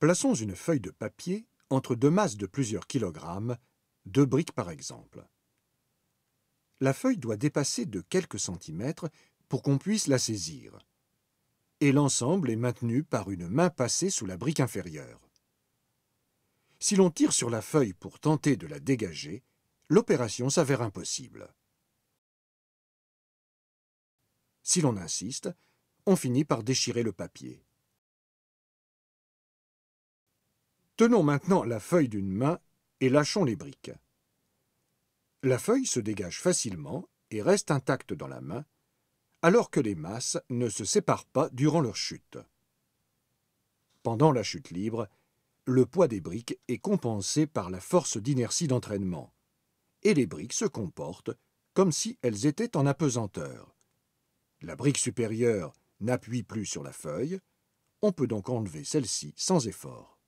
Plaçons une feuille de papier entre deux masses de plusieurs kilogrammes, deux briques par exemple. La feuille doit dépasser de quelques centimètres pour qu'on puisse la saisir. Et l'ensemble est maintenu par une main passée sous la brique inférieure. Si l'on tire sur la feuille pour tenter de la dégager, l'opération s'avère impossible. Si l'on insiste, on finit par déchirer le papier. Tenons maintenant la feuille d'une main et lâchons les briques. La feuille se dégage facilement et reste intacte dans la main, alors que les masses ne se séparent pas durant leur chute. Pendant la chute libre, le poids des briques est compensé par la force d'inertie d'entraînement, et les briques se comportent comme si elles étaient en apesanteur. La brique supérieure n'appuie plus sur la feuille, on peut donc enlever celle-ci sans effort.